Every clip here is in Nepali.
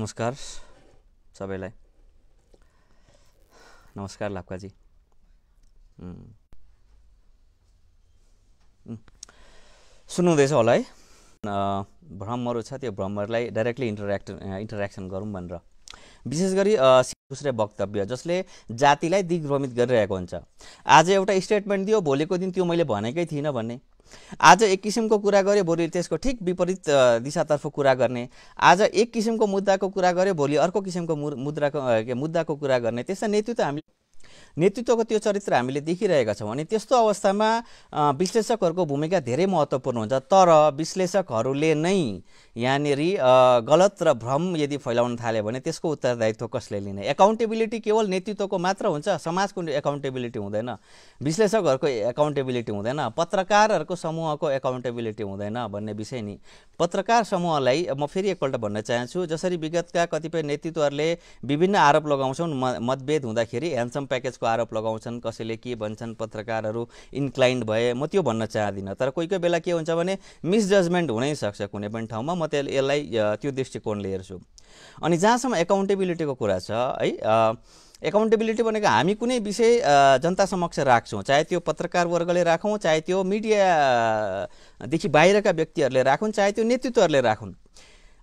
नमस्कार सबैलाई नमस्कार लाप्काजी सुन्नुहुँदैछ होला है भ्रमहरू छ त्यो भ्रमहरूलाई डाइरेक्टली इन्टरेक्ट इन्टरेक्सन गरौँ भनेर विशेष गरी खुस्रे वक्तव्य जसले जातिलाई दिग्भ्रमित गरिरहेको हुन्छ आज एउटा स्टेटमेन्ट दियो भोलिको दिन त्यो मैले भनेकै थिइनँ भन्ने आज एक किसिमको कुरा गर्यो भोलि त्यसको ठिक विपरीत दिशातर्फ कुरा गर्ने आज एक किसिमको मुद्दाको कुरा गर्यो भोलि अर्को किसिमको मुद्राको मुद्दाको कुरा गर्ने त्यस्ता नेतृत्व हामी नेतृत्वको त्यो चरित्र हामीले देखिरहेका छौँ अनि त्यस्तो अवस्थामा विश्लेषकहरूको भूमिका धेरै महत्त्वपूर्ण हुन्छ तर विश्लेषकहरूले नै यहाँनिर गलत र भ्रम यदि फैलाउन थाल्यो भने त्यसको उत्तरदायित्व कसले लिने एकाउन्टेबिलिटी केवल नेतृत्वको मात्र हुन्छ समाजको एकाउन्टेबिलिटी हुँदैन विश्लेषकहरूको एकाउन्टेबिलिटी हुँदैन पत्रकारहरूको समूहको एकाउन्टेबिलिटी हुँदैन भन्ने विषय नि पत्रकार समूहलाई म फेरि एकपल्ट भन्न चाहन्छु जसरी विगतका कतिपय नेतृत्वहरूले विभिन्न आरोप लगाउँछौँ मतभेद हुँदाखेरि ह्यान्डसम प्याकेजको आरोप लगाउँछन् कसैले के भन्छन् पत्रकारहरू इन्क्लाइन्ड भए म त्यो भन्न चाहदिनँ तर कोही कोही बेला के हुन्छ भने मिसजजमेन्ट हुनै सक्छ कुनै पनि ठाउँमा म त्यसले यसलाई त्यो दृष्टिकोणले हेर्छु अनि जहाँसम्म एकाउन्टेबिलिटीको कुरा छ है एकाउन्टेबिलिटी भनेको हामी कुनै विषय जनता समक्ष राख्छौँ चाहे त्यो पत्रकार वर्गले राखौँ चाहे त्यो मिडियादेखि बाहिरका व्यक्तिहरूले राखुन् चाहे त्यो नेतृत्वहरूले राखुन्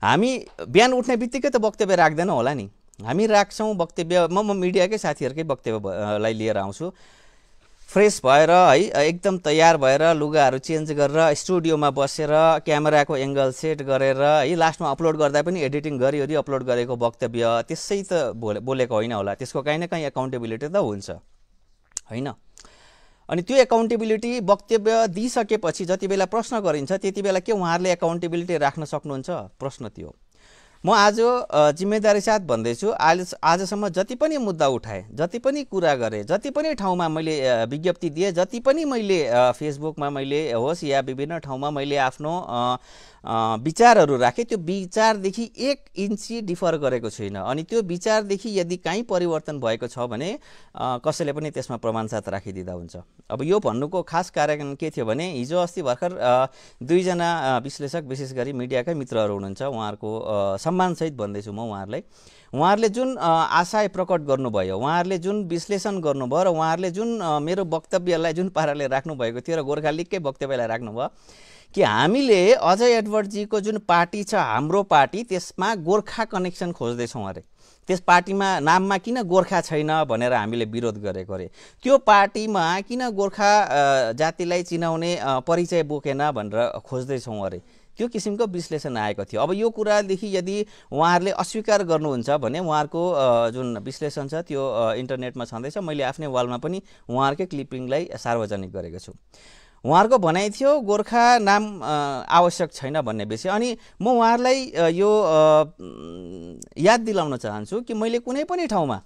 हामी बिहान उठ्ने बित्तिकै त वक्तव्य राख्दैनौँ होला नि हामी राख्छौँ वक्तव्य म म मिडियाकै साथीहरूकै वक्तव्यलाई लिएर आउँछु फ्रेस भएर है एकदम तयार भएर लुगाहरू चेन्ज गरेर स्टुडियोमा बसेर क्यामेराको एङ्गल सेट गरेर है लास्टमा अपलोड गर्दा पनि एडिटिङ गरिवरी अपलोड गरेको वक्तव्य त्यसै त बोले बोलेको होइन होला त्यसको काहीँ न काहीँ एकाउन्टेबिलिटी त हुन्छ होइन अनि त्यो एकाउन्टेबिलिटी वक्तव्य दिइसकेपछि जति बेला प्रश्न गरिन्छ त्यति बेला के उहाँहरूले एकाउन्टेबिलिटी राख्न सक्नुहुन्छ प्रश्न त्यो म आज जिम्मेदारी साथ भन्दैछु आज आजसम्म जति पनि मुद्दा उठाएँ जति पनि कुरा गरेँ जति पनि ठाउँमा मैले विज्ञप्ति दिएँ जति पनि मैले फेसबुकमा मैले होस् या विभिन्न ठाउँमा मैले आफ्नो विचारहरू राखेँ त्यो विचारदेखि एक इन्ची डिफर गरेको छुइनँ अनि त्यो विचारदेखि यदि काहीँ परिवर्तन भएको छ भने कसैले पनि त्यसमा प्रमाणसाथ राखिदिँदा हुन्छ अब यो भन्नुको खास कार्यक्रम के थियो भने हिजो अस्ति भर्खर दुईजना विश्लेषक विशेष गरी मिडियाकै मित्रहरू हुनुहुन्छ उहाँहरूको सम्मानसहित भन्दैछु म उहाँहरूलाई उहाँहरूले जुन आशय प्रकट गर्नुभयो उहाँहरूले जुन विश्लेषण गर्नुभयो र उहाँहरूले जुन मेरो वक्तव्यलाई जुन पाराले राख्नुभएको थियो र गोर्खालीकै वक्तव्यलाई राख्नुभयो कि हामीले अजय एडवर्डजीको जुन पार्टी छ हाम्रो पार्टी त्यसमा गोर्खा कनेक्सन खोज्दैछौँ अरे त्यस पार्टीमा नाममा किन गोर्खा छैन भनेर हामीले विरोध गरेको अरे त्यो पार्टीमा किन गोर्खा जातिलाई चिनाउने परिचय बोकेन भनेर खोज्दैछौँ अरे त्यो किसिमको विश्लेषण आएको थियो अब यो कुरादेखि यदि उहाँहरूले अस्वीकार गर्नुहुन्छ भने उहाँहरूको जुन विश्लेषण छ त्यो इन्टरनेटमा छँदैछ मैले आफ्नै वालमा पनि उहाँहरूकै क्लिपिङलाई सार्वजनिक गरेको छु उहाँहरूको भनाइ थियो गोर्खा नाम आवश्यक छैन भन्ने विषय अनि म उहाँहरूलाई यो याद दिलाउन चाहन्छु कि मैले कुनै पनि ठाउँमा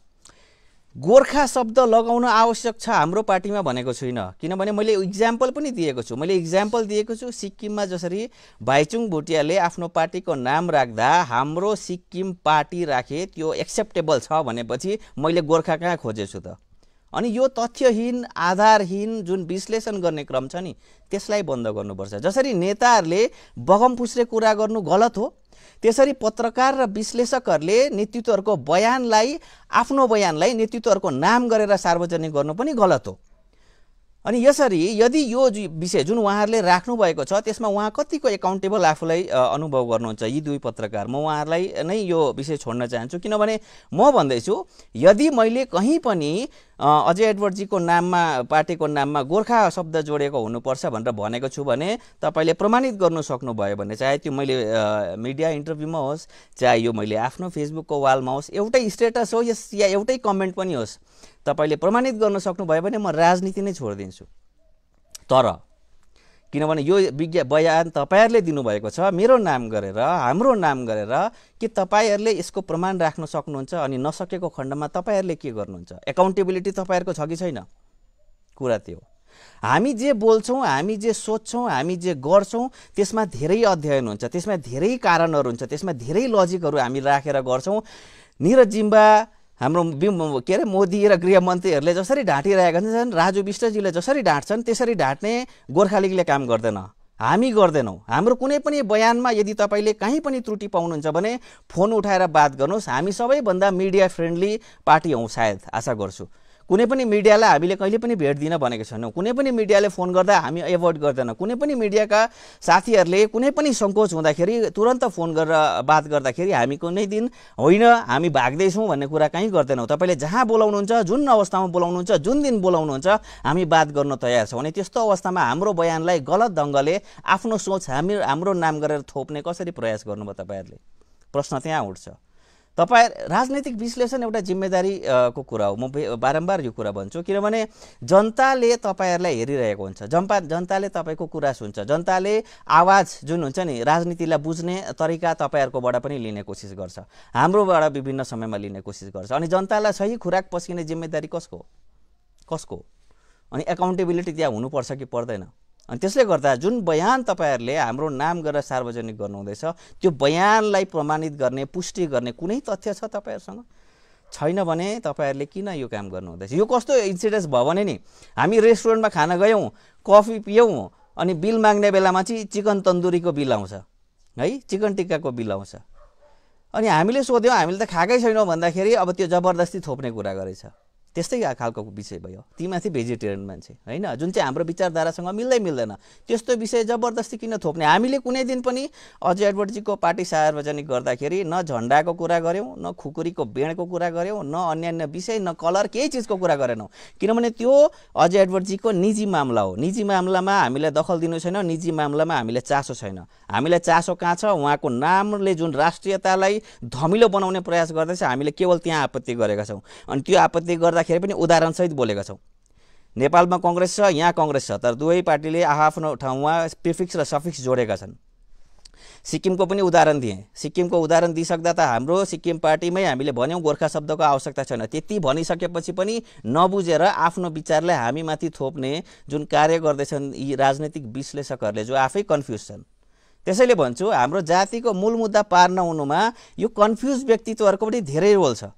गोर्खा शब्द लगाउन आवश्यक छ हाम्रो पार्टीमा भनेको छुइनँ किनभने मैले इक्जाम्पल पनि दिएको छु मैले इक्जाम्पल दिएको छु सिक्किममा जसरी भाइचुङ भुटियाले आफ्नो पार्टीको नाम राख्दा हाम्रो सिक्किम पार्टी राखे त्यो एक्सेप्टेबल छ भनेपछि मैले गोर्खा कहाँ खोजेछु त अनि यो तथ्यहीन आधारहीन जुन विश्लेषण गर्ने क्रम छ नि त्यसलाई बन्द गर्नुपर्छ जसरी नेताहरूले बगम पुस्रे कुरा गर्नु गलत हो त्यसरी पत्रकार र विश्लेषकहरूले नेतृत्वहरूको बयानलाई आफ्नो बयानलाई नेतृत्वहरूको नाम गरेर सार्वजनिक गर्नु पनि गलत हो अनि यसरी यदि यो विषय जुन उहाँहरूले राख्नुभएको छ त्यसमा उहाँ कतिको एकाउन्टेबल आफूलाई अनुभव गर्नुहुन्छ यी दुई पत्रकार म उहाँहरूलाई नै यो विषय छोड्न चाहन्छु किनभने म भन्दैछु यदि मैले कहीँ पनि अजय एडवर्डजीको नाममा पार्टीको नाममा गोर्खा शब्द जोडेको हुनुपर्छ भनेर भनेको छु भने तपाईँले प्रमाणित गर्नु सक्नुभयो भने चाहे त्यो मैले मिडिया इन्टरभ्यूमा होस् चाहे यो मैले आफ्नो फेसबुकको वालमा होस् एउटै स्टेटस होस् या एउटै कमेन्ट पनि होस् तपाईँले प्रमाणित गर्न सक्नुभयो भने म राजनीति नै छोडिदिन्छु तर किनभने यो विज्ञा बयान तपाईँहरूले दिनुभएको छ मेरो नाम गरेर हाम्रो नाम गरेर के तपाईँहरूले यसको प्रमाण राख्न सक्नुहुन्छ अनि नसकेको खण्डमा तपाईँहरूले के गर्नुहुन्छ एकाउन्टेबिलिटी तपाईँहरूको छ कि छैन कुरा त्यो हामी जे बोल्छौँ हामी जे सोध्छौँ हामी जे गर्छौँ त्यसमा धेरै अध्ययन हुन्छ त्यसमा धेरै कारणहरू हुन्छ त्यसमा धेरै लजिकहरू हामी राखेर गर्छौँ निरजिम्बा हाम्रो के अरे मोदी र गृहमन्त्रीहरूले जसरी ढाँटिरहेका छन् राजु विष्टजीले जसरी ढाँट्छन् त्यसरी ढाँट्ने गोर्खालीगले काम गर्दैन हामी गर्दैनौँ हाम्रो कुनै पनि बयानमा यदि तपाईँले कहीँ पनि त्रुटि पाउनुहुन्छ भने फोन उठाएर बात गर्नुहोस् हामी सबैभन्दा मिडिया फ्रेन्डली पार्टी हौँ सायद आशा गर्छु कुनै पनि मिडियालाई हामीले कहिले पनि भेट दिन भनेको छैनौँ कुनै पनि मिडियाले फोन गर्दा हामी एभोइड गर्दैनौँ कुनै पनि मिडियाका साथीहरूले कुनै पनि सङ्कोच हुँदाखेरि तुरन्त फोन गरेर बात गर्दाखेरि हामी कुनै दिन होइन हामी भाग्दैछौँ भन्ने कुरा कहीँ गर्दैनौँ तपाईँले जहाँ बोलाउनुहुन्छ जुन अवस्थामा बोलाउनुहुन्छ जुन दिन बोलाउनुहुन्छ हामी बात गर्न तयार छौँ अनि त्यस्तो अवस्थामा हाम्रो बयानलाई गलत ढङ्गले आफ्नो सोच हामी हाम्रो नाम गरेर थोप्ने कसरी प्रयास गर्नुभयो तपाईँहरूले प्रश्न त्यहाँ उठ्छ तपाईँ राजनैतिक विश्लेषण एउटा जिम्मेदारीको कुरा हो म बारम्बार यो कुरा भन्छु किनभने जनताले तपाईँहरूलाई हेरिरहेको हुन्छ जम्पा जनताले तपाईँको कुरा सुन्छ जनताले आवाज जुन हुन्छ नि राजनीतिलाई बुझ्ने तरिका तपाईँहरूकोबाट पनि लिने कोसिस गर्छ हाम्रोबाट विभिन्न समयमा लिने कोसिस गर्छ अनि जनतालाई सही खुराक पस्किने जिम्मेदारी कसको कसको अनि एकाउन्टेबिलिटी त्यहाँ हुनुपर्छ कि पर्दैन अनि त्यसले गर्दा जुन बयान तपाईँहरूले हाम्रो नाम गरेर सार्वजनिक गर्नुहुँदैछ त्यो बयानलाई प्रमाणित गर्ने पुष्टि गर्ने कुनै तथ्य छ तपाईँहरूसँग छैन भने तपाईँहरूले किन यो काम गर्नुहुँदैछ यो कस्तो इन्सिडेन्स भयो भने नि हामी रेस्टुरेन्टमा खान गयौँ कफी पियौँ अनि बिल माग्ने बेलामा चाहिँ चिकन तन्दुरीको बिल आउँछ है चिकन टिक्काको बिल आउँछ अनि हामीले सोध्यौँ हामीले त खाएकै छैनौँ भन्दाखेरि अब त्यो जबरजस्ती थोप्ने कुरा गरेछ त्यस्तै खालको विषय भयो तीमाथि भेजिटेरियन मान्छे होइन जुन चाहिँ हाम्रो विचारधारासँग मिल्दै मिल्दैन त्यस्तो विषय जबरजस्ती किन थोप्ने हामीले कुनै दिन पनि अजय एडवर्डजीको पार्टी सार्वजनिक गर्दाखेरि न झन्डाको कुरा गऱ्यौँ न खुकुरीको बेँडको कुरा गऱ्यौँ न अन्यान्य विषय न कलर केही चिजको कुरा गरेनौँ किनभने त्यो अजय एडवर्डजीको निजी मामला हो निजी मामलामा हामीलाई दखल दिनु छैन निजी मामलामा हामीलाई चासो छैन हामीलाई चासो कहाँ छ उहाँको नामले जुन राष्ट्रियतालाई धमिलो बनाउने प्रयास गर्दैछ हामीले केवल त्यहाँ आपत्ति गरेका छौँ अनि त्यो आपत्ति गर्दा गर्दाखेरि पनि उदाहरणसहित बोलेका छौँ नेपालमा कङ्ग्रेस छ यहाँ कङ्ग्रेस छ तर दुवै पार्टीले आआफ्नो ठाउँमा प्रिफिक्स र सफिक्स जोडेका छन् सिक्किमको पनि उदाहरण दिएँ सिक्किमको उदाहरण दिइसक्दा त हाम्रो सिक्किम पार्टीमै हामीले भन्यौँ गोर्खा शब्दको आवश्यकता छैन त्यति भनिसकेपछि पनि नबुझेर आफ्नो विचारलाई हामीमाथि थोप्ने जुन कार्य गर्दैछन् यी राजनैतिक विश्लेषकहरूले जो आफै कन्फ्युज छन् त्यसैले भन्छु हाम्रो जातिको मूल मुद्दा पार नहुनुमा यो कन्फ्युज व्यक्तित्वहरूको पनि धेरै रोल छ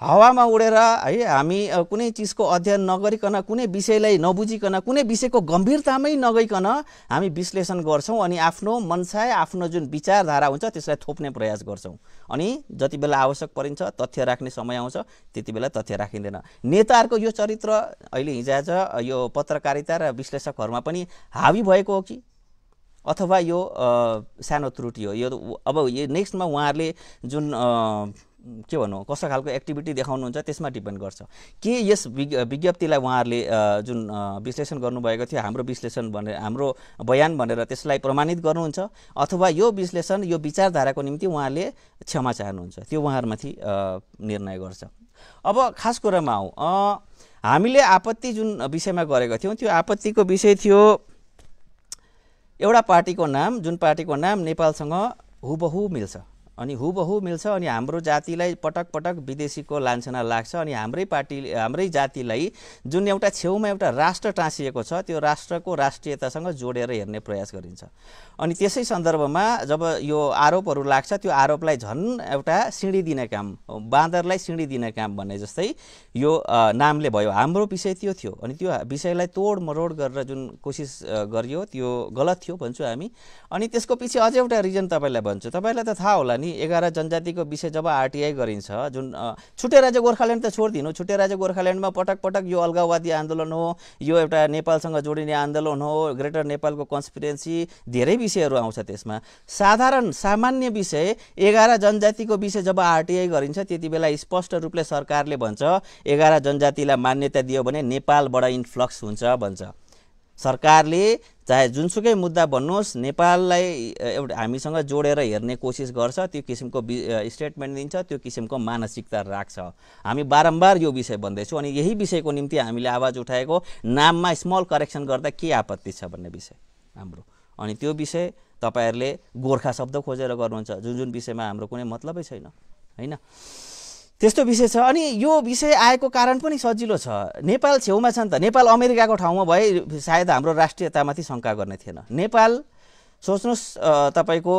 हावामा उडेर है हामी कुनै चिजको अध्ययन नगरिकन कुनै विषयलाई नबुझिकन कुनै विषयको गम्भीरतामै नगइकन हामी विश्लेषण गर्छौँ अनि आफ्नो मनसाय आफ्नो जुन विचारधारा हुन्छ त्यसलाई थोप्ने प्रयास गर्छौँ अनि जति बेला आवश्यक परिन्छ तथ्य राख्ने समय आउँछ त्यति बेला तथ्य राखिँदैन नेताहरूको यो चरित्र अहिले हिजोआज यो पत्रकारिता र विश्लेषकहरूमा पनि हावी भएको हो कि अथवा यो सानो त्रुटि हो यो अब यो नेक्स्टमा उहाँहरूले जुन के भन्नु कस्तो खालको एक्टिभिटी देखाउनुहुन्छ त्यसमा डिपेन्ड गर्छ के यस विज्ञप्तिलाई उहाँहरूले जुन विश्लेषण गर्नुभएको थियो हाम्रो विश्लेषण भनेर हाम्रो बयान भनेर त्यसलाई प्रमाणित गर्नुहुन्छ अथवा यो विश्लेषण यो विचारधाराको निम्ति उहाँले क्षमा चाहनुहुन्छ त्यो उहाँहरूमाथि निर्णय गर्छ अब खास कुरामा आऊ हामीले आपत्ति जुन विषयमा गरेको थियौँ त्यो आपत्तिको विषय थियो एउटा पार्टीको नाम जुन पार्टीको नाम नेपालसँग हुबहु मिल्छ अनि हुबहु मिल्छ अनि हाम्रो जातिलाई पटक पटक विदेशीको लान्छना लाग्छ अनि हाम्रै पार्टी हाम्रै जातिलाई जुन एउटा छेउमा एउटा राष्ट्र टाँसिएको छ त्यो राष्ट्रको राष्ट्रियतासँग जोडेर हेर्ने प्रयास गरिन्छ अनि त्यसै सन्दर्भमा जब यो आरोपहरू लाग्छ त्यो आरोपलाई झन् एउटा सिँढी दिने काम बाँदरलाई सिँढी दिने काम भन्ने जस्तै यो नामले भयो हाम्रो विषय त्यो थियो अनि त्यो विषयलाई तोड मरोड गरेर जुन कोसिस गरियो त्यो गलत थियो भन्छु हामी अनि त्यसको पछि अझै एउटा रिजन तपाईँलाई भन्छु तपाईँलाई त थाहा होला नि अघि एघार जनजातिको विषय जब आरटिआई गरिन्छ जुन छुट्टै राज्य गोर्खाल्यान्ड त छोडिदिनु छुट्टै राज्य गोर्खाल्यान्डमा पटक पटक यो अलगाववादी आन्दोलन हो यो एउटा नेपालसँग जोडिने आन्दोलन हो ग्रेटर नेपालको कन्सपिरेन्सी धेरै विषयहरू आउँछ त्यसमा साधारण सामान्य विषय एघार जनजातिको विषय जब आरटिआई गरिन्छ त्यति बेला स्पष्ट रूपले सरकारले भन्छ एघार जनजातिलाई मान्यता दियो भने नेपालबाट इन्फ्लक्स हुन्छ भन्छ सरकारले चाहे जुनसुकै मुद्दा भन्नुहोस् नेपाललाई एउटा हामीसँग जोडेर हेर्ने कोसिस गर्छ त्यो किसिमको स्टेटमेन्ट दिन्छ त्यो किसिमको मानसिकता राख्छ हामी बारम्बार यो विषय भन्दैछौँ अनि यही विषयको निम्ति हामीले आवाज उठाएको नाममा स्मल करेक्सन गर्दा के आपत्ति छ भन्ने विषय हाम्रो अनि त्यो विषय तपाईँहरूले गोर्खा शब्द खोजेर गर्नुहुन्छ जुन जुन विषयमा हाम्रो कुनै मतलबै छैन होइन त्यस्तो विषय छ अनि यो विषय आएको कारण पनि सजिलो छ नेपाल छेउमा छ नि त नेपाल अमेरिकाको ठाउँमा भए सायद हाम्रो राष्ट्रियतामाथि शङ्का गर्ने थिएन नेपाल सोच्नुहोस् तपाईँको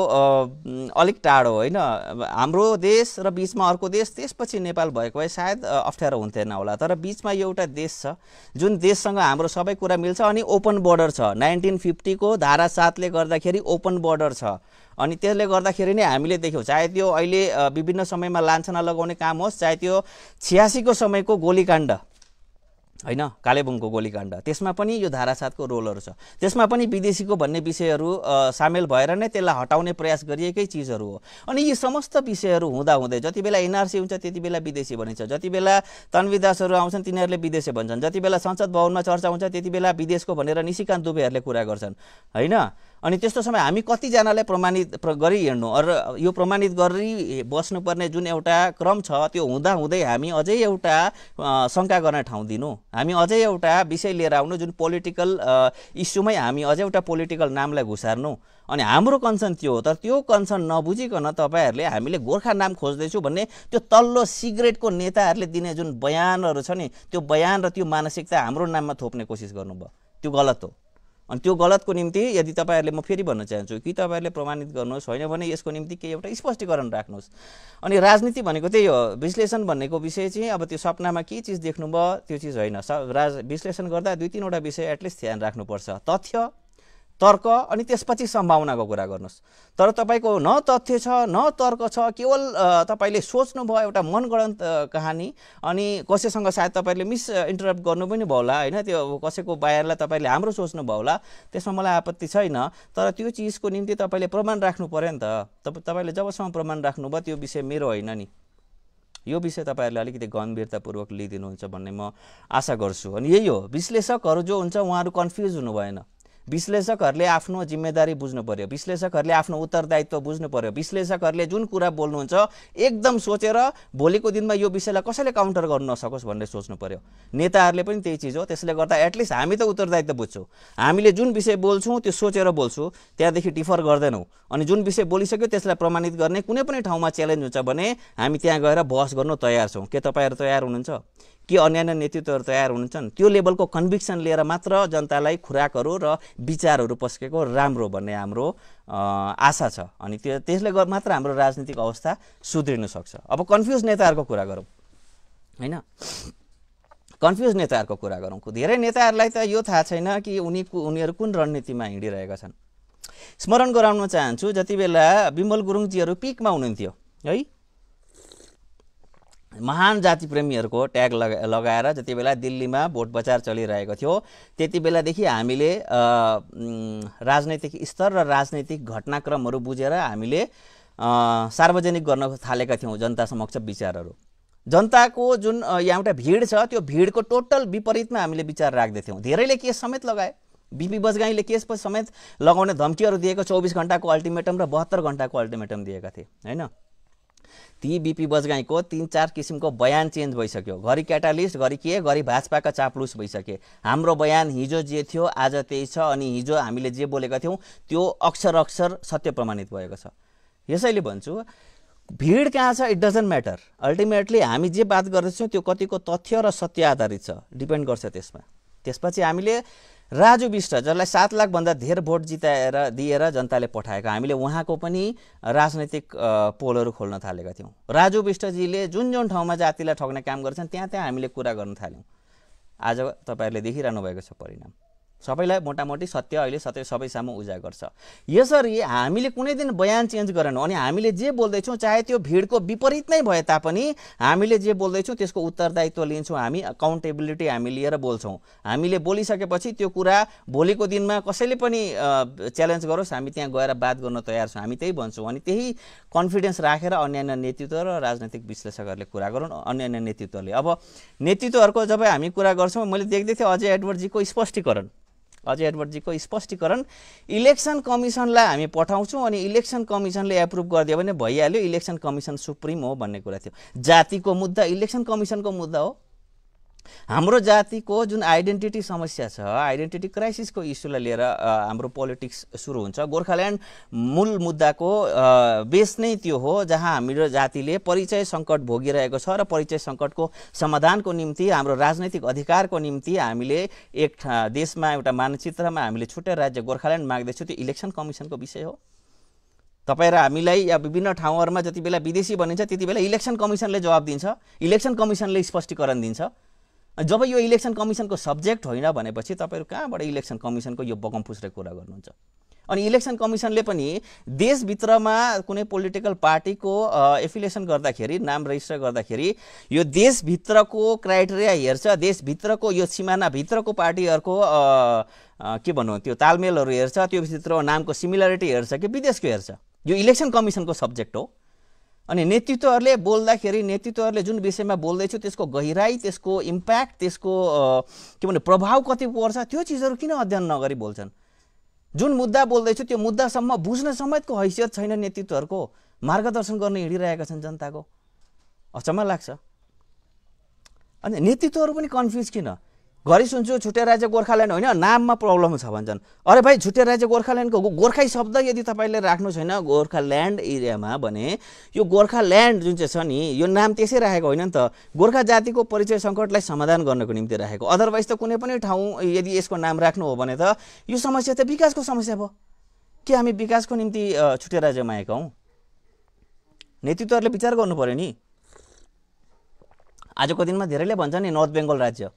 अलिक टाढो होइन हाम्रो देश र बिचमा अर्को देश त्यसपछि नेपाल भएको भए सायद अप्ठ्यारो हुन्थेन होला तर बिचमा एउटा देश छ जुन देशसँग हाम्रो सबै कुरा मिल्छ अनि ओपन बोर्डर छ नाइन्टिन फिफ्टीको धारा सातले गर्दाखेरि ओपन बोर्डर छ अनि त्यसले गर्दाखेरि नै हामीले देख्यौँ चाहे त्यो अहिले विभिन्न समयमा लान्छना लगाउने काम होस् चाहे त्यो छ्यासीको समयको गोलीकाण्ड होइन कालेबुङको गोलीकाण्ड त्यसमा पनि यो धारा सातको रोलहरू छ त्यसमा पनि विदेशीको भन्ने विषयहरू सामेल भएर नै त्यसलाई हटाउने प्रयास गरिएकै चिजहरू हो अनि यी समस्त विषयहरू हुँदाहुँदै जति बेला एनआरसी हुन्छ त्यति बेला विदेशी भनिन्छ जति बेला तन्विदासहरू आउँछन् तिनीहरूले विदेशी भन्छन् जति बेला संसद भवनमा चर्चा हुन्छ त्यति बेला विदेशको भनेर निशिकान्त दुबेहरूले कुरा गर्छन् होइन अनि त्यस्तो समय हामी कतिजनालाई प्रमाणित गरी हिँड्नु र यो प्रमाणित गरी बस्नुपर्ने जुन एउटा क्रम छ त्यो हुँदाहुँदै हामी अझै एउटा शङ्का गर्ने ठाउँ दिनु हामी अझै एउटा विषय लिएर आउनु जुन पोलिटिकल इस्युमै हामी अझै एउटा पोलिटिकल नामलाई घुसार्नु अनि हाम्रो कन्सर्न त्यो हो तर त्यो कन्सर्न नबुझिकन तपाईँहरूले हामीले गोर्खा नाम खोज्दैछु भन्ने त्यो तल्लो सिगरेटको नेताहरूले दिने जुन बयानहरू छ नि त्यो बयान र त्यो मानसिकता हाम्रो नाममा थोप्ने कोसिस गर्नुभयो त्यो गलत हो अनि त्यो गलतको निम्ति यदि तपाईँहरूले म फेरि भन्न चाहन्छु कि तपाईँहरूले प्रमाणित गर्नुहोस् होइन भने यसको निम्ति केही एउटा स्पष्टीकरण राख्नुहोस् अनि राजनीति भनेको त्यही हो विश्लेषण भन्नेको विषय चाहिँ अब त्यो सपनामा के चिज देख्नुभयो त्यो चिज होइन स राज विश्लेषण गर्दा दुई तिनवटा विषय एटलिस्ट ध्यान राख्नुपर्छ तथ्य तर्क अनि त्यसपछि सम्भावनाको कुरा गर्नुहोस् तर तपाईँको न तथ्य छ न तर्क छ केवल तपाईँले सोच्नुभयो एउटा मनगणन कहानी अनि कसैसँग सायद तपाईँले मिस इन्टरप्ट गर्नु पनि भयो होला होइन त्यो कसैको बाहिरलाई तपाईँले हाम्रो सोच्नुभयो होला त्यसमा मलाई आपत्ति छैन तर त्यो चिजको निम्ति तपाईँले प्रमाण राख्नु पऱ्यो नि त तपाईँले जबसम्म प्रमाण राख्नुभयो त्यो विषय मेरो होइन नि यो विषय तपाईँहरूले अलिकति गम्भीरतापूर्वक लिइदिनुहुन्छ भन्ने म आशा गर्छु अनि यही हो विश्लेषकहरू जो हुन्छ उहाँहरू कन्फ्युज हुनु भएन विश्लेषकहरूले आफ्नो जिम्मेदारी बुझ्नु पर्यो विश्लेषकहरूले आफ्नो उत्तरदायित्व बुझ्नु पर्यो विश्लेषकहरूले जुन कुरा बोल्नुहुन्छ एकदम सोचेर भोलिको दिनमा यो विषयलाई कसैले काउन्टर गर्नु नसकोस् भनेर सोच्नु पर्यो नेताहरूले पनि त्यही चिज हो त्यसले गर्दा एटलिस्ट हामी त उत्तरदायित्व बुझ्छौँ हामीले जुन विषय बोल्छौँ त्यो सोचेर बोल्छौँ त्यहाँदेखि डिफर गर्दैनौँ अनि जुन विषय बोलिसक्यो त्यसलाई प्रमाणित गर्ने कुनै पनि ठाउँमा च्यालेन्ज हुन्छ भने हामी त्यहाँ गएर बहस गर्नु तयार छौँ के तपाईँहरू तयार हुनुहुन्छ के अन्यान्य नेतृत्वहरू तयार हुनुहुन्छ त्यो लेभलको कन्भिक्सन लिएर मात्र जनतालाई खुराकहरू र विचारहरू पस्केको राम्रो भन्ने हाम्रो आशा छ अनि त्यो त्यसले मात्र हाम्रो राजनीतिक अवस्था सुध्रिनु सक्छ अब कन्फ्युज नेताहरूको कुरा गरौँ होइन कन्फ्युज नेताहरूको कुरा गरौँ धेरै नेताहरूलाई त यो थाहा छैन कि उनी उनीहरू कुन रणनीतिमा हिँडिरहेका छन् स्मरण गराउन चाहन्छु जति बेला विमल गुरुङजीहरू पिकमा हुनुहुन्थ्यो है महान जाति जातिप्रेमीहरूको ट्याग लगा लगाएर जति बेला दिल्लीमा भोट बचार चलिरहेको थियो त्यति बेलादेखि हामीले राजनैतिक स्तर र राजनैतिक घटनाक्रमहरू बुझेर हामीले सार्वजनिक गर्न थालेका थियौँ जनता समक्ष विचारहरू जनताको जुन यहाँ एउटा भिड छ त्यो भिडको टोटल विपरीतमा हामीले विचार राख्दैथ्यौँ धेरैले केस समेत लगाए बिपी बजगाईले केस समेत लगाउने धम्कीहरू दिएको चौबिस घन्टाको अल्टिमेटम र बहत्तर घन्टाको अल्टिमेटम दिएका थिए होइन ती बिपी बजगाईको तिन चार किसिमको बयान चेन्ज भइसक्यो घरि क्याटालिस्ट घरि के घरि भाजपाका चाप्लुस भइसके हाम्रो बयान हिजो जे थियो आज त्यही छ अनि हिजो हामीले जे बोलेका थियौँ त्यो अक्षर अक्षर सत्य प्रमाणित भएको छ यसैले भन्छु भिड कहाँ छ इट डजन्ट म्याटर अल्टिमेटली हामी जे बात गर्दैछौँ त्यो कतिको तथ्य र सत्य आधारित छ डिपेन्ड गर्छ त्यसमा त्यसपछि हामीले राजु विष्ट जसलाई सात लाखभन्दा धेर भोट जिताएर दिएर जनताले पठाएको हामीले उहाँको पनि राजनैतिक पोलहरू खोल्न थालेका थियौँ राजु विष्टजीले जुन जुन ठाउँमा जातिलाई ठग्ने काम गर्छन् त्यहाँ त्यहाँ हामीले कुरा गर्न थाल्यौँ आज तपाईँहरूले देखिरहनु भएको छ परिणाम सबैलाई मोटामोटी सत्य अहिले सत्य सबै सामु उजागर गर्छ यसरी हामीले कुनै दिन बयान चेन्ज गरेनौँ अनि हामीले जे बोल्दैछौँ चाहे त्यो भिडको विपरीत नै भए तापनि हामीले जे बोल्दैछौँ त्यसको उत्तरदायित्व लिन्छौँ हामी अकाउन्टेबिलिटी हामी लिएर बोल्छौँ हामीले बोलिसकेपछि त्यो कुरा भोलिको दिनमा कसैले पनि च्यालेन्ज गरोस् हामी त्यहाँ गएर बात गर्न तयार छौँ हामी त्यही भन्छौँ अनि त्यही कन्फिडेन्स राखेर अन्यान्य नेतृत्व र राजनैतिक विश्लेषकहरूले कुरा गरौँ अन्यान्य नेतृत्वले अब नेतृत्वहरूको जब हामी कुरा गर्छौँ मैले देख्दै थिएँ अजय एडवर्डजीको स्पष्टीकरण अजय एडवर्डजीको स्पष्टीकरण इलेक्सन कमिसनलाई हामी पठाउँछौँ अनि इलेक्सन कमिसनले एप्रुभ गरिदियो भने भइहाल्यो इलेक्सन कमिसन सुप्रिम हो भन्ने कुरा थियो जातिको मुद्दा इलेक्सन कमिसनको मुद्दा हो हाम्रो जातिको जुन आइडेन्टिटी समस्या छ आइडेन्टिटी क्राइसिसको इस्युलाई लिएर हाम्रो पोलिटिक्स सुरु हुन्छ गोर्खाल्यान्ड मूल मुद्दाको बेस नै त्यो हो जहाँ हाम्रो जातिले परिचय सङ्कट भोगिरहेको छ र परिचय सङ्कटको समाधानको निम्ति हाम्रो राजनैतिक अधिकारको निम्ति हामीले एक देशमा एउटा मानचित्रमा हामीले छुट्टै राज्य गोर्खाल्यान्ड माग्दैछौँ त्यो इलेक्सन कमिसनको विषय हो तपाईँ र हामीलाई या विभिन्न ठाउँहरूमा जति बेला विदेशी भनिन्छ त्यति बेला इलेक्सन कमिसनले जवाब दिन्छ इलेक्सन कमिसनले स्पष्टीकरण दिन्छ जब यो इलेक्सन कमिसनको सब्जेक्ट होइन भनेपछि तपाईँहरू कहाँबाट इलेक्सन कमिसनको यो बगम फुस्रे कुरा गर्नुहुन्छ अनि इलेक्सन कमिसनले पनि देशभित्रमा कुनै पोलिटिकल पार्टीको एफिलिएसन गर्दाखेरि नाम रेजिस्टर गर्दाखेरि यो देशभित्रको क्राइटेरिया हेर्छ देशभित्रको यो सिमानाभित्रको पार्टीहरूको के भन्नु त्यो तालमेलहरू हेर्छ त्यो भित्र नामको सिमिलरिटी हेर्छ कि विदेशको हेर्छ यो इलेक्सन कमिसनको सब्जेक्ट हो अनि नेतृत्वहरूले बोल्दाखेरि नेतृत्वहरूले जुन विषयमा बोल्दैछु त्यसको गहिराई त्यसको इम्प्याक्ट त्यसको के भन्ने प्रभाव कति पर्छ त्यो चिजहरू किन अध्ययन नगरी बोल्छन् जुन मुद्दा बोल्दैछु त्यो मुद्दासम्म बुझ्न समेतको हैसियत छैन नेतृत्वहरूको मार्गदर्शन गर्न हिँडिरहेका छन् जनताको अचम्म लाग्छ अनि नेतृत्वहरू पनि कन्फ्युज किन घरि सुन्छु छुट्टै राज्य गोर्खाल्यान्ड होइन नाममा प्रब्लम छ भन्छन् अरे भाइ छुट्टै राज्य गोर्खाल्यान्डको गोर्खा शब्द यदि तपाईँले राख्नु छैन गोर्खाल्यान्ड एरियामा भने यो गोर्खाल्यान्ड जुन चाहिँ छ नि यो नाम त्यसै राखेको होइन नि त गोर्खा जातिको परिचय सङ्कटलाई समाधान गर्नको निम्ति राखेको अदरवाइज त कुनै पनि ठाउँ यदि यसको नाम राख्नु हो भने त यो समस्या त विकासको समस्या भयो के हामी विकासको निम्ति छुट्टै राज्यमा आएका हौँ नेतृत्वहरूले विचार गर्नु पऱ्यो नि आजको दिनमा धेरैले भन्छ नि नर्थ बेङ्गल राज्य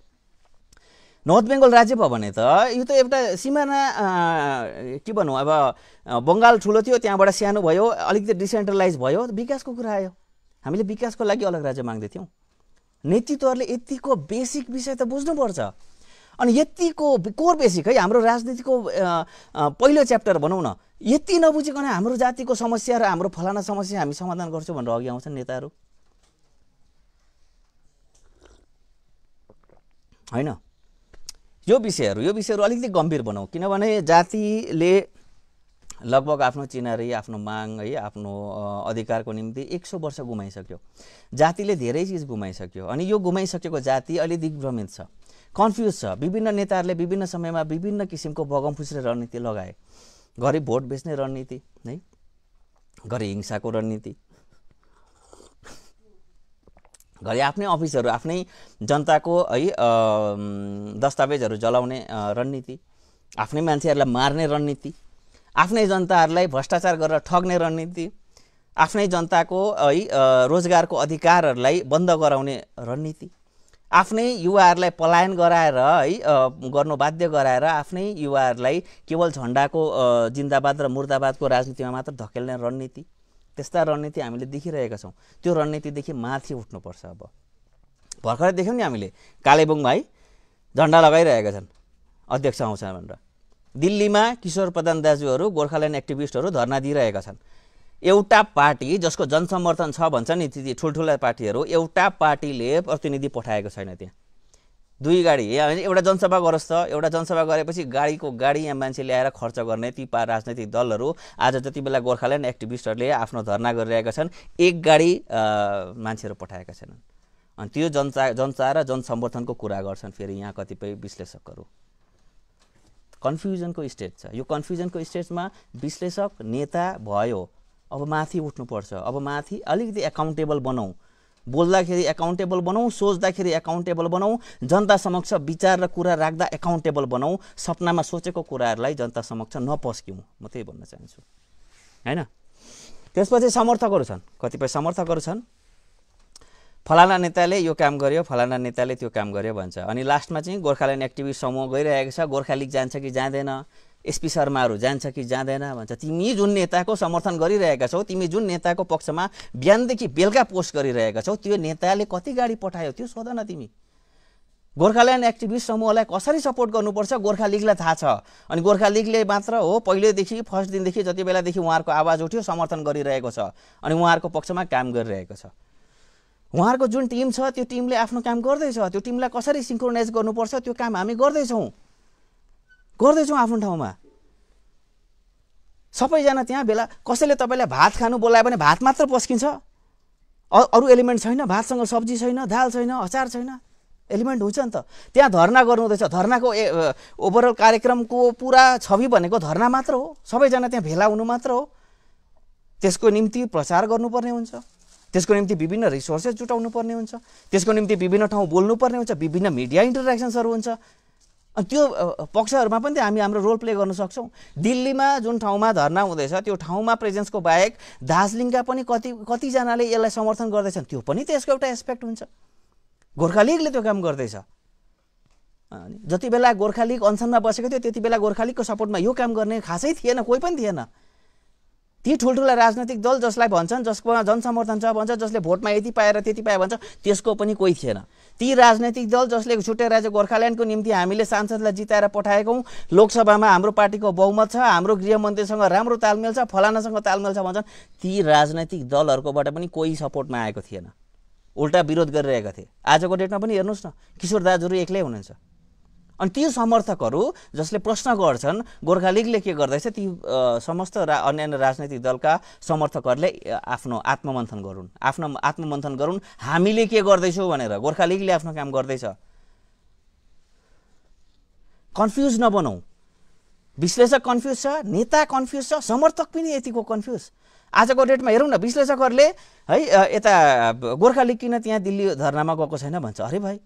नर्थ बेङ्गल राज्य भयो भने त यो त एउटा सिमाना के भनौँ अब बङ्गाल ठुलो थियो त्यहाँबाट सानो भयो अलिकति डिसेन्ट्रलाइज भयो विकासको कुरा आयो हामीले विकासको लागि अलग राज्य माग्दै माग्दैथ्यौँ नेतृत्वहरूले यतिको बेसिक विषय त बुझ्नुपर्छ अनि यतिको कोर बेसिक है हाम्रो राजनीतिको पहिलो च्याप्टर भनौँ न यति नबुझिकन हाम्रो जातिको समस्या र हाम्रो फलाना समस्या हामी समाधान गर्छौँ भनेर अघि आउँछन् नेताहरू होइन यो विषयहरू यो विषयहरू अलिकति गम्भीर बनाऊ किनभने जातिले लगभग आफ्नो चिनारी आफ्नो माग है आफ्नो अधिकारको निम्ति एक सौ वर्ष गुमाइसक्यो जातिले धेरै चिज गुमाइसक्यो अनि यो गुमाइसकेको जाति अलि दिग्भ्रमित छ कन्फ्युज छ विभिन्न नेताहरूले विभिन्न समयमा विभिन्न किसिमको बगम फुस्रे रणनीति लगाए घरि भोट बेच्ने रणनीति है घरि हिंसाको रणनीति घरि आफ्नै अफिसहरू आफ्नै जनताको है दस्तावेजहरू जलाउने रणनीति आफ्नै मान्छेहरूलाई मार्ने रणनीति आफ्नै जनताहरूलाई भ्रष्टाचार गरेर ठग्ने रणनीति आफ्नै जनताको है रोजगारको अधिकारहरूलाई बन्द गराउने रणनीति आफ्नै युवाहरूलाई पलायन गराएर है गर्नु बाध्य गराएर आफ्नै युवाहरूलाई केवल झन्डाको जिन्दाबाद र मुर्दाबादको राजनीतिमा मात्र धकेल्ने रणनीति त्यस्ता रणनीति हामीले देखिरहेका छौँ त्यो रणनीतिदेखि माथि उठ्नुपर्छ अब भर्खरै देख्यौँ नि हामीले कालेबुङ भाइ झन्डा लगाइरहेका छन् अध्यक्ष आउँछ भनेर दिल्लीमा किशोर प्रधान दाजुहरू गोर्खाल्यान्ड एक्टिभिस्टहरू धर्ना दिइरहेका छन् एउटा पार्टी जसको जनसमर्थन छ भन्छ नि ठुल्ठुला पार्टीहरू एउटा पार्टीले प्रतिनिधि पठाएको छैन त्यहाँ दुई गाडी यहाँ होइन एउटा जनसभा गरोस् त एउटा जनसभा गरेपछि गाडीको गाडी यहाँ मान्छे ल्याएर खर्च गर्ने ती पा राजनैतिक दलहरू आज जति बेला गोर्खाल्यान्ड एक्टिभिस्टहरूले आफ्नो धरना गरिरहेका छन् एक गाडी मान्छेहरू पठाएका छैनन् अनि त्यो जनचा जनचा र जनसमर्थनको कुरा गर्छन् फेरि यहाँ कतिपय विश्लेषकहरू कन्फ्युजनको स्टेज छ यो कन्फ्युजनको स्टेजमा विश्लेषक नेता भयो अब माथि उठ्नुपर्छ अब माथि अलिकति एकाउन्टेबल बनाऊ बोल्दाखेरि एकाउन्टेबल बनाऊ सोच्दाखेरि एकाउन्टेबल बनाऊ जनता समक्ष विचार र कुरा राख्दा एकाउन्टेबल बनाऊ सपनामा सोचेको कुराहरूलाई जनता समक्ष नपस्क्यौँ म त्यही भन्न चाहन्छु होइन त्यसपछि समर्थकहरू छन् कतिपय समर्थकहरू छन् फलाना नेताले यो काम गर्यो फलाना नेताले त्यो काम गर्यो भन्छ अनि लास्टमा चाहिँ गोर्खाल्यान्ड एक्टिभिस्ट समूह गइरहेको छ गोर्खा लिग जान्छ कि जाँदैन एसपी शर्माहरू जान्छ कि जाँदैन भन्छ तिमी जुन नेताको समर्थन गरिरहेका छौ तिमी जुन नेताको पक्षमा बिहानदेखि बेलुका पोस्ट गरिरहेका छौ त्यो नेताले कति गाडी पठायो त्यो सोध न तिमी गोर्खाल्यान्ड एक्टिभिस्ट समूहलाई कसरी सपोर्ट गर्नुपर्छ गोर्खा लिगलाई थाहा छ अनि गोर्खा लिगले मात्र हो पहिलेदेखि फर्स्ट दिनदेखि जति बेलादेखि उहाँहरूको आवाज उठ्यो समर्थन गरिरहेको छ अनि उहाँहरूको पक्षमा काम गरिरहेको छ उहाँहरूको जुन टिम छ त्यो टिमले आफ्नो काम गर्दैछ त्यो टिमलाई कसरी सिङ्क्रोनाइज गर्नुपर्छ त्यो काम हामी गर्दैछौँ गर्दैछौँ आफ्नो ठाउँमा सबैजना त्यहाँ बेला कसैले तपाईँलाई भात खानु बोलायो भने भात मात्र पस्किन्छ अरू एलिमेन्ट छैन भातसँग सब्जी छैन दाल छैन अचार छैन एलिमेन्ट हुन्छ नि त त्यहाँ धर्ना गर्नु हुँदैछ धर्नाको ए ओभरअल कार्यक्रमको पुरा छवि भनेको धर्ना मात्र हो सबैजना त्यहाँ भेला हुनु मात्र हो त्यसको निम्ति प्रचार गर्नुपर्ने हुन्छ त्यसको निम्ति विभिन्न रिसोर्सेस जुटाउनु पर्ने हुन्छ त्यसको निम्ति विभिन्न ठाउँ बोल्नुपर्ने हुन्छ विभिन्न मिडिया इन्टरेक्सन्सहरू हुन्छ अनि त्यो पक्षहरूमा पनि त हामी हाम्रो रोल प्ले गर्न सक्छौँ दिल्लीमा जुन ठाउँमा धरना हुँदैछ त्यो ठाउँमा प्रेजेन्सको बाहेक दार्जिलिङका पनि कति कतिजनाले यसलाई समर्थन गर्दैछन् त्यो पनि त्यसको एउटा एस्पेक्ट हुन्छ गोर्खा लिगले त्यो काम गर्दैछ जति बेला गोर्खा लिग अनसनमा बसेको थियो त्यति बेला गोर्खा लिगको सपोर्टमा यो काम गर्ने खासै थिएन कोही पनि थिएन ती ठुल्ठुला राजनैतिक दल जसलाई भन्छन् जसकोमा जनसमर्थन छ भन्छ जसले भोटमा यति पाएर त्यति पायो भन्छ त्यसको पनि कोही थिएन ती राजनैतिक दल जसले छुट्टै राज्य गोर्खाल्यान्डको निम्ति हामीले सांसदलाई जिताएर पठाएको हौँ लोकसभामा हाम्रो पार्टीको बहुमत छ हाम्रो गृहमन्त्रीसँग राम्रो तालमेल छ फलानासँग तालमेल छ भन्छन् ती राजनैतिक दलहरूकोबाट पनि कोही सपोर्टमा आएको थिएन उल्टा विरोध गरिरहेका थिए आजको डेटमा पनि हेर्नुहोस् न किशोर दाजुहरू एक्लै हुनुहुन्छ अनि ती समर्थकहरू जसले प्रश्न गर्छन् लिगले के गर्दैछ ती समस्त रा अन्यान्य राजनैतिक दलका समर्थकहरूले आफ्नो आत्ममन्थन गरून् आफ्नो आत्ममन्थन गरून् हामीले के गर्दैछौँ भनेर लिगले आफ्नो काम गर्दैछ कन्फ्युज नबनाऊ विश्लेषक कन्फ्युज छ नेता कन्फ्युज छ समर्थक पनि यतिको कन्फ्युज आजको डेटमा हेरौँ न विश्लेषकहरूले है यता गोर्खा लिग किन त्यहाँ दिल्ली धर्नामा गएको छैन भन्छ अरे भाइ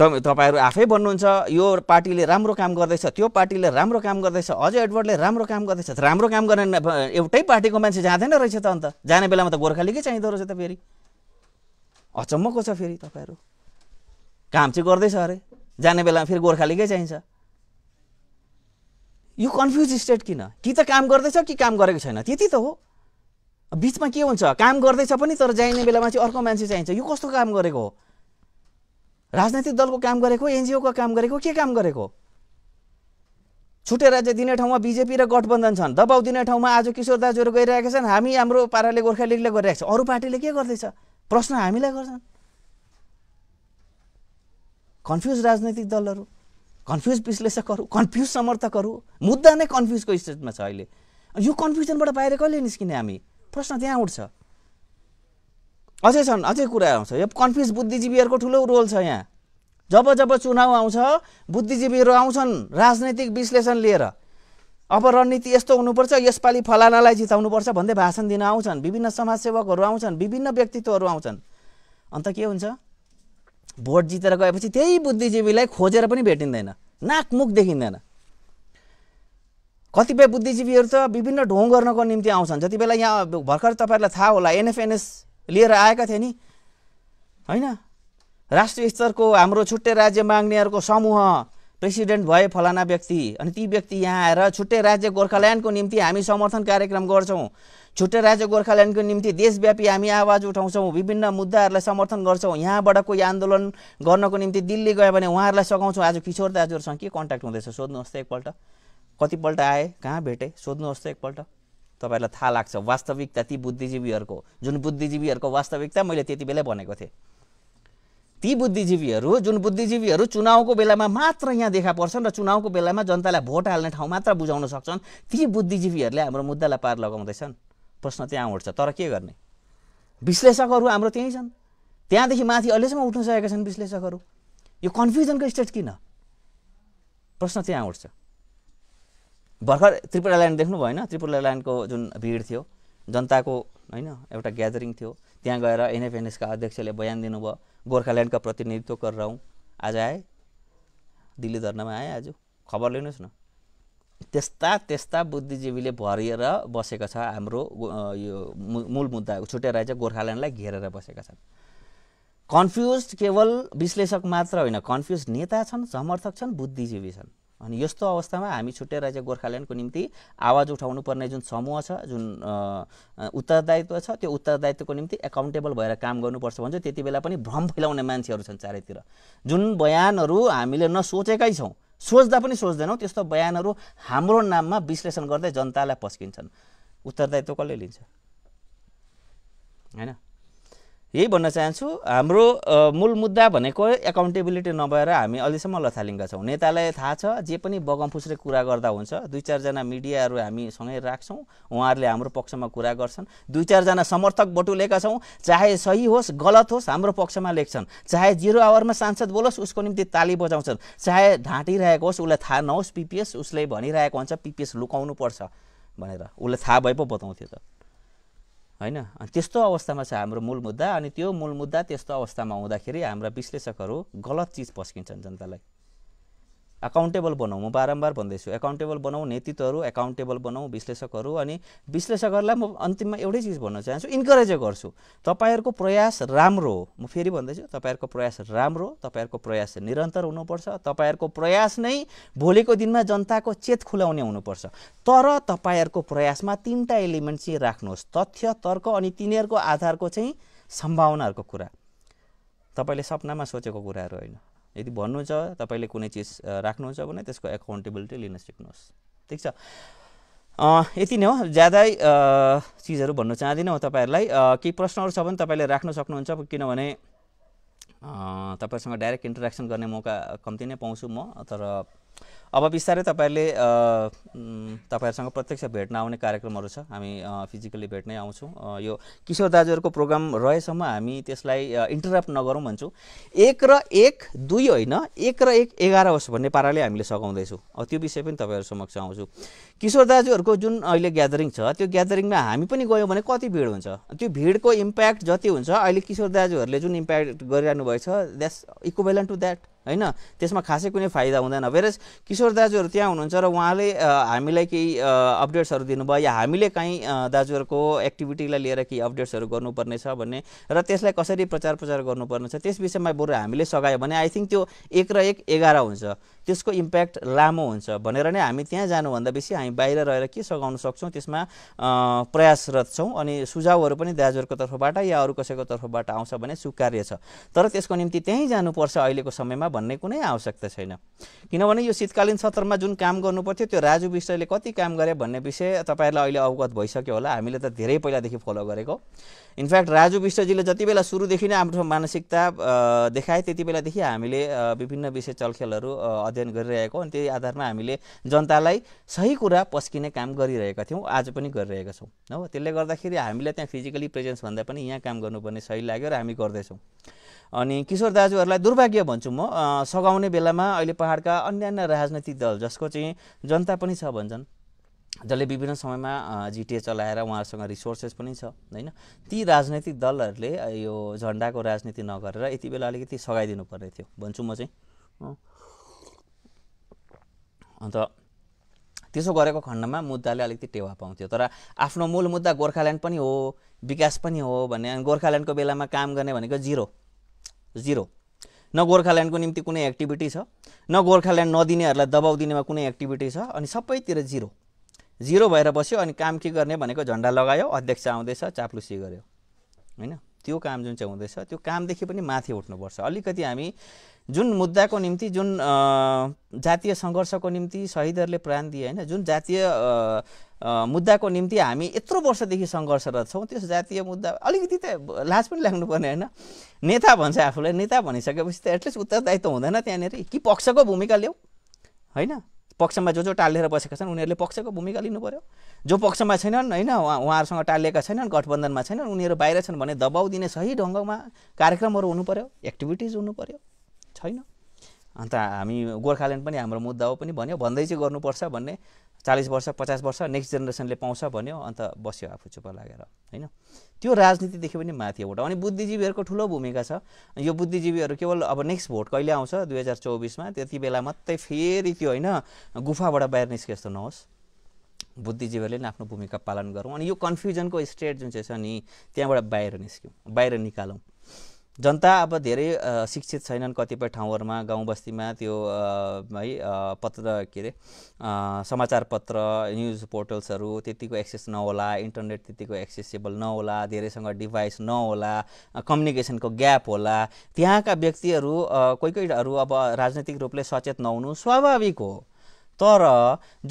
त तपाईँहरू आफै भन्नुहुन्छ यो पार्टीले राम्रो काम गर्दैछ त्यो पार्टीले राम्रो काम गर्दैछ अझ एडवर्डले राम्रो काम गर्दैछ राम्रो काम गर्ने एउटै पार्टीको मान्छे जाँदैन रहेछ त अन्त जाने बेलामा त गोर्खालीकै चाहिँदो रहेछ त फेरि अचम्मको छ फेरि तपाईँहरू काम चाहिँ गर्दैछ अरे जाने बेलामा फेरि गोर्खालीकै चाहिन्छ यो कन्फ्युज स्टेट किन कि त काम गर्दैछ कि काम गरेको छैन त्यति त हो बिचमा के हुन्छ काम गर्दैछ पनि तर जाइने बेलामा चाहिँ अर्को मान्छे चाहिन्छ यो कस्तो काम गरेको हो राजनैतिक दलको काम गरेको एनजिओको काम गरेको के काम गरेको छुट्टै राज्य दिने ठाउँमा बिजेपी र गठबन्धन छन् दबाउ दिने ठाउँमा आज किशोर दाजुहरू गइरहेका छन् हामी हाम्रो पाराले गोर्खा लिगले गरिरहेको छ अरू पार्टीले के गर्दैछ प्रश्न हामीलाई गर्छन् कन्फ्युज राजनैतिक दलहरू कन्फ्युज विश्लेषकहरू कन्फ्युज समर्थकहरू मुद्दा नै कन्फ्युजको स्टेटमा छ अहिले यो कन्फ्युजनबाट बाहिर कहिले निस्किने हामी प्रश्न त्यहाँ उठ्छ अझै छन् अझै कुरा आउँछ यो कन्फ्युज बुद्धिजीवीहरूको ठुलो रोल छ यहाँ जब जब चुनाव आउँछ बुद्धिजीवीहरू आउँछन् राजनैतिक विश्लेषण लिएर अब रणनीति यस्तो हुनुपर्छ यसपालि फलानालाई जिताउनुपर्छ भन्दै भाषण दिन आउँछन् विभिन्न समाजसेवकहरू आउँछन् विभिन्न व्यक्तित्वहरू आउँछन् अन्त के हुन्छ भोट जितेर गएपछि त्यही बुद्धिजीवीलाई खोजेर पनि भेटिँदैन नाकमुख देखिँदैन कतिपय बुद्धिजीवीहरू त विभिन्न ढोङ गर्नको निम्ति आउँछन् जति बेला यहाँ भर्खर तपाईँहरूलाई थाहा होला एनएफएनएस लिएर आएका थिए नि होइन राष्ट्रिय स्तरको हाम्रो छुट्टै राज्य माग्नेहरूको समूह प्रेसिडेन्ट भए फलाना व्यक्ति अनि ती व्यक्ति यहाँ आएर छुट्टै राज्य गोर्खाल्यान्डको निम्ति हामी समर्थन कार्यक्रम गर्छौँ छुट्टै राज्य गोर्खाल्यान्डको निम्ति देशव्यापी हामी आवाज उठाउँछौँ विभिन्न मुद्दाहरूलाई समर्थन गर्छौँ यहाँबाट कोही आन्दोलन गर्नको निम्ति दिल्ली गयो भने उहाँहरूलाई सघाउँछौँ आज किशोर दाजुहरूसँग के कन्ट्याक्ट हुँदैछ सोध्नुहोस् त एकपल्ट कतिपल्ट आए कहाँ भेटेँ सोध्नुहोस् त एकपल्ट तपाईँहरूलाई थाहा लाग्छ वास्तविकता ती बुद्धिजीवीहरूको जुन बुद्धिजीवीहरूको वास्तविकता मैले त्यति बेलै भनेको थिएँ ती बुद्धिजीवीहरू जुन बुद्धिजीवीहरू चुनावको बेलामा मात्र यहाँ देखा पर्छन् र चुनावको बेलामा जनतालाई भोट हाल्ने ठाउँ मात्र बुझाउन सक्छन् ती बुद्धिजीवीहरूले हाम्रो मुद्दालाई पार लगाउँदैछन् प्रश्न त्यहाँ उठ्छ तर के गर्ने विश्लेषकहरू हाम्रो त्यहीँ छन् त्यहाँदेखि माथि अहिलेसम्म उठ्न सकेका छन् विश्लेषकहरू यो कन्फ्युजनको स्टेट किन प्रश्न त्यहाँ उठ्छ भर्खर त्रिपुरा ल्यान्ड देख्नु होइन त्रिपुरा ल्यान्डको जुन भिड थियो जनताको होइन एउटा ग्यादरिङ थियो त्यहाँ गएर एनएफएनएसका अध्यक्षले बयान दिनुभयो गोर्खाल्यान्डका प्रतिनिधित्व गरेर आउँ आज आए दिल्ली धर्नामा आएँ आज खबर लिनुहोस् न त्यस्ता त्यस्ता बुद्धिजीवीले भरिएर बसेका छ हाम्रो यो मूल मुद्दा छुट्टै रहेछ गोर्खाल्यान्डलाई घेरेर बसेका छन् कन्फ्युज केवल विश्लेषक मात्र होइन कन्फ्युज नेता छन् समर्थक छन् बुद्धिजीवी छन् अनि यस्तो अवस्थामा हामी छुट्टै राज्य गोर्खाल्यान्डको निम्ति आवाज उठाउनु पर्ने जुन समूह छ जुन उत्तरदायित्व छ त्यो उत्तरदायित्वको निम्ति एकाउन्टेबल भएर काम गर्नुपर्छ भन्छ त्यति बेला पनि भ्रम फैलाउने मान्छेहरू छन् चारैतिर जुन बयानहरू हामीले नसोचेकै छौँ सोच्दा पनि सोच्दैनौँ त्यस्तो बयानहरू हाम्रो नाममा विश्लेषण गर्दै जनतालाई पस्किन्छन् उत्तरदायित्व कसले लिन्छ होइन यही भन्न चाहन्छु हाम्रो मूल मुद्दा भनेको एकाउन्टेबिलिटी नभएर हामी अहिलेसम्म लथालिङ्गा छौँ नेतालाई थाहा छ जे पनि बगम कुरा गर्दा हुन्छ दुई चारजना मिडियाहरू सँगै राख्छौँ उहाँहरूले हाम्रो पक्षमा कुरा गर्छन् दुई चारजना समर्थक बटुलेका छौँ चाहे सही होस् गलत होस् हाम्रो पक्षमा लेख्छन् चाहे जिरो आवरमा सांसद बोलोस् उसको निम्ति ताली बजाउँछन् चाहे ढाँटिरहेको होस् उसलाई थाहा नहोस् पिपिएस उसले भनिरहेको हुन्छ पिपिएस पर्छ भनेर उसले थाहा भए पो बताउँथ्यो त होइन अनि त्यस्तो अवस्थामा छ हाम्रो मूल मुद्दा अनि त्यो मूल मुद्दा त्यस्तो अवस्थामा हुँदाखेरि हाम्रा विश्लेषकहरू गलत चिज पस्किन्छन् जनतालाई एकाउन्टेबल बनाऊ म बारम्बार भन्दैछु एकाउन्टेबल बनाऊ नेतृत्वहरू एकाउन्टेबल बनाउँ विश्लेषकहरू अनि विश्लेषकहरूलाई म अन्तिममा एउटै चिज भन्न चाहन्छु इन्करेज गर्छु तपाईँहरूको प्रयास राम्रो हो म फेरि भन्दैछु तपाईँहरूको प्रयास राम्रो तपाईँहरूको प्रयास निरन्तर हुनुपर्छ तपाईँहरूको प्रयास नै भोलिको दिनमा जनताको चेत खुलाउने हुनुपर्छ तर तपाईँहरूको प्रयासमा तिनवटा एलिमेन्ट चाहिँ राख्नुहोस् तथ्य तर्क अनि तिनीहरूको आधारको चाहिँ सम्भावनाहरूको कुरा तपाईँले सपनामा सोचेको कुराहरू होइन यदि भन्नुहुन्छ तपाईँले कुनै चिज राख्नुहुन्छ भने त्यसको एकाउन्टेबिलिटी लिन सिक्नुहोस् ठिक छ यति नै हो ज्यादै चिजहरू भन्न चाहदिनँ तपाईँहरूलाई केही प्रश्नहरू छ भने तपाईँले राख्न सक्नुहुन्छ किनभने तपाईँहरूसँग डाइरेक्ट इन्टरेक्सन गर्ने मौका कम्ती नै पाउँछु म तर अब बिस्तारै तपाईँहरूले तपाईँहरूसँग प्रत्यक्ष भेट्न आउने कार्यक्रमहरू छ हामी फिजिकल्ली भेट्नै आउँछौँ यो किशोर दाजुहरूको प्रोग्राम रहेसम्म हामी त्यसलाई इन्टरप्ट नगरौँ भन्छौँ एक र एक दुई होइन एक र एक एघार होस् भन्ने पाराले हामीले सघाउँदैछौँ अब त्यो विषय पनि तपाईँहरू समक्ष आउँछु किशोर दाजुहरूको जुन अहिले ग्यादरिङ छ त्यो ग्यादरिङमा हामी पनि गयौँ भने कति भिड हुन्छ त्यो भिडको इम्प्याक्ट जति हुन्छ अहिले किशोर दाजुहरूले जुन इम्प्याक्ट गरिरहनु भएको छ द्याट्स इक्वेलन टु द्याट होइन त्यसमा खासै कुनै फाइदा हुँदैन भेरस किशोर दाजुहरू त्यहाँ हुनुहुन्छ र उहाँले हामीलाई केही अपडेट्सहरू दिनुभयो या हामीले काहीँ दाजुहरूको एक्टिभिटीलाई लिएर केही अपडेट्सहरू गर्नुपर्ने छ भन्ने र त्यसलाई कसरी प्रचार प्रचार गर्नुपर्नेछ त्यस विषयमा बरु हामीले सघायो भने आई थिङ्क त्यो एक र एक एघार हुन्छ त्यसको इम्प्याक्ट लामो हुन्छ भनेर नै हामी त्यहाँ जानुभन्दा बेसी हामी बाहिर रहेर के सघाउन सक्छौँ त्यसमा प्रयासरत छौँ अनि सुझावहरू पनि दाजुहरूको तर्फबाट या अरू कसैको तर्फबाट आउँछ भने स्वीकार्य छ तर त्यसको निम्ति त्यहीँ जानुपर्छ अहिलेको समयमा भन्ने कुनै आवश्यकता छैन किनभने यो शीतकालीन सत्रमा जुन काम गर्नु पर्थ्यो त्यो राजु विष्टले कति काम गरे भन्ने विषय तपाईँहरूलाई अहिले अवगत भइसक्यो होला हामीले त धेरै पहिलादेखि फलो गरेको इनफ्याक्ट राजु विष्टजीले जति बेला सुरुदेखि नै आफ्नो मानसिकता देखाए त्यति बेलादेखि हामीले विभिन्न विषय चलखेलहरू अध्ययन गरिरहेको अनि त्यही आधारमा हामीले जनतालाई सही कुरा पस्किने काम गरिरहेका थियौँ आज पनि गरिरहेका छौँ हो त्यसले गर्दाखेरि हामीलाई त्यहाँ फिजिकली प्रेजेन्स भन्दा पनि यहाँ काम गर्नुपर्ने सही लाग्यो र हामी गर्दैछौँ अनि किशोर दाजुहरूलाई दुर्भाग्य भन्छु म सघाउने बेलामा अहिले पहाडका अन्यान्य राजनैतिक दल जसको चाहिँ जनता पनि छ भन्छन् जसले विभिन्न समयमा जिटिए चलाएर उहाँहरूसँग रिसोर्सेस पनि छ होइन ती राजनैतिक दलहरूले यो झन्डाको राजनीति नगरेर यति बेला अलिकति सघाइदिनु पर्ने थियो भन्छु म चाहिँ अन्त त्यसो गरेको खण्डमा मुद्दाले अलिकति टेवा पाउँथ्यो तर आफ्नो मूल मुद्दा गोर्खाल्यान्ड पनि हो विकास पनि हो भन्ने अनि गोर्खाल्यान्डको बेलामा काम गर्ने भनेको जिरो जिरो न गोर्खाल्यान्डको निम्ति कुनै एक्टिभिटी छ न गोर्खाल्यान्ड नदिनेहरूलाई दबाउ दिनेमा कुनै एक्टिभिटी छ अनि सबैतिर जिरो जिरो भएर बस्यो अनि काम के गर्ने भनेको झन्डा लगायो अध्यक्ष आउँदैछ चाप्लुसी गऱ्यो होइन त्यो काम जुन चाहिँ हुँदैछ त्यो कामदेखि पनि माथि उठ्नुपर्छ अलिकति हामी जुन मुद्दाको निम्ति जुन जातीय सङ्घर्षको निम्ति शहीदहरूले प्राण दिए होइन जुन जातीय मुद्दाको निम्ति हामी यत्रो वर्षदेखि सङ्घर्षरत छौँ त्यस जातीय मुद्दा अलिकति त लाज पनि लाग्नुपर्ने होइन नेता भन्छ आफूलाई नेता भनिसकेपछि त एटलिस्ट उत्तरदायित्व हुँदैन त्यहाँनिर कि पक्षको भूमिका ल्याऊ होइन पक्षमा जो जो टालेर बसेका छन् उनीहरूले पक्षको भूमिका लिनु पऱ्यो जो पक्षमा छैनन् होइन उहाँहरूसँग टालिएका छैनन् गठबन्धनमा छैनन् उनीहरू बाहिर छन् भने दबाउ दिने सही ढङ्गमा कार्यक्रमहरू हुनु पऱ्यो एक्टिभिटिज हुनु पऱ्यो छैन अन्त हामी गोर्खाल्यान्ड पनि हाम्रो मुद्दा हो पनि भन्यो भन्दै चाहिँ गर्नुपर्छ भन्ने चालिस वर्ष पचास वर्ष नेक्स्ट जेनेरेसनले पाउँछ भन्यो अन्त बस्यो आफू चुप लागेर होइन त्यो राजनीतिदेखि पनि माथि एउटा अनि बुद्धिजीवीहरूको ठुलो भूमिका छ यो बुद्धिजीवीहरू केवल अब नेक्स्ट भोट कहिले आउँछ दुई हजार चौबिसमा त्यति बेला मात्रै फेरि त्यो होइन गुफाबाट बाहिर निस्के जस्तो नहोस् बुद्धिजीवीहरूले नै आफ्नो भूमिका पालन गरौँ अनि यो कन्फ्युजनको स्टेट जुन चाहिँ छ नि त्यहाँबाट बाहिर निस्क्यौँ बाहिर निकालौँ जनता अब धेरै शिक्षित छैनन् कतिपय ठाउँहरूमा गाउँ बस्तीमा त्यो है पत्र के अरे समाचार पत्र न्युज पोर्टल्सहरू त्यतिको एक्सेस नहोला इन्टरनेट त्यतिको एक्सेसेबल नहोला धेरैसँग डिभाइस नहोला कम्युनिकेसनको ग्याप होला त्यहाँका व्यक्तिहरू कोही कोहीहरू अब राजनैतिक रूपले सचेत नहुनु स्वाभाविक हो तर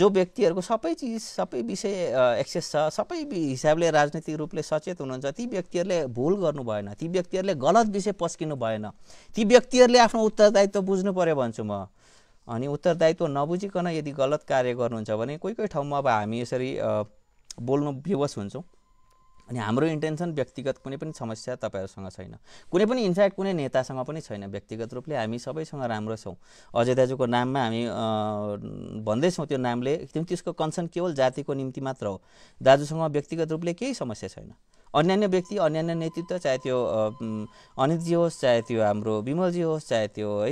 जो व्यक्तिहरूको सबै चिज सबै विषय एक्सेस छ सबै हिसाबले राजनैतिक रूपले सचेत हुनुहुन्छ ती व्यक्तिहरूले भुल गर्नु भएन ती व्यक्तिहरूले गलत विषय पस्किनु भएन ती व्यक्तिहरूले आफ्नो उत्तरदायित्व बुझ्नु पऱ्यो भन्छु म अनि उत्तरदायित्व नबुझिकन यदि गलत कार्य गर्नुहुन्छ भने कोही कोही ठाउँमा अब हामी यसरी बोल्नु विवश हुन्छौँ अनि हाम्रो इन्टेन्सन व्यक्तिगत कुनै पनि समस्या तपाईँहरूसँग छैन कुनै पनि इन्फ्याक्ट कुनै नेतासँग पनि छैन व्यक्तिगत रूपले हामी सबैसँग राम्रो छौँ अजय दाजुको नाममा हामी भन्दैछौँ त्यो नामले त्यसको कन्सर्न केवल जातिको निम्ति मात्र हो दाजुसँग व्यक्तिगत रूपले केही समस्या छैन अन्यान्य व्यक्ति अन्यान्य नेतृत्व चाहे त्यो अनितजी होस् चाहे त्यो हाम्रो विमलजी होस् चाहे त्यो है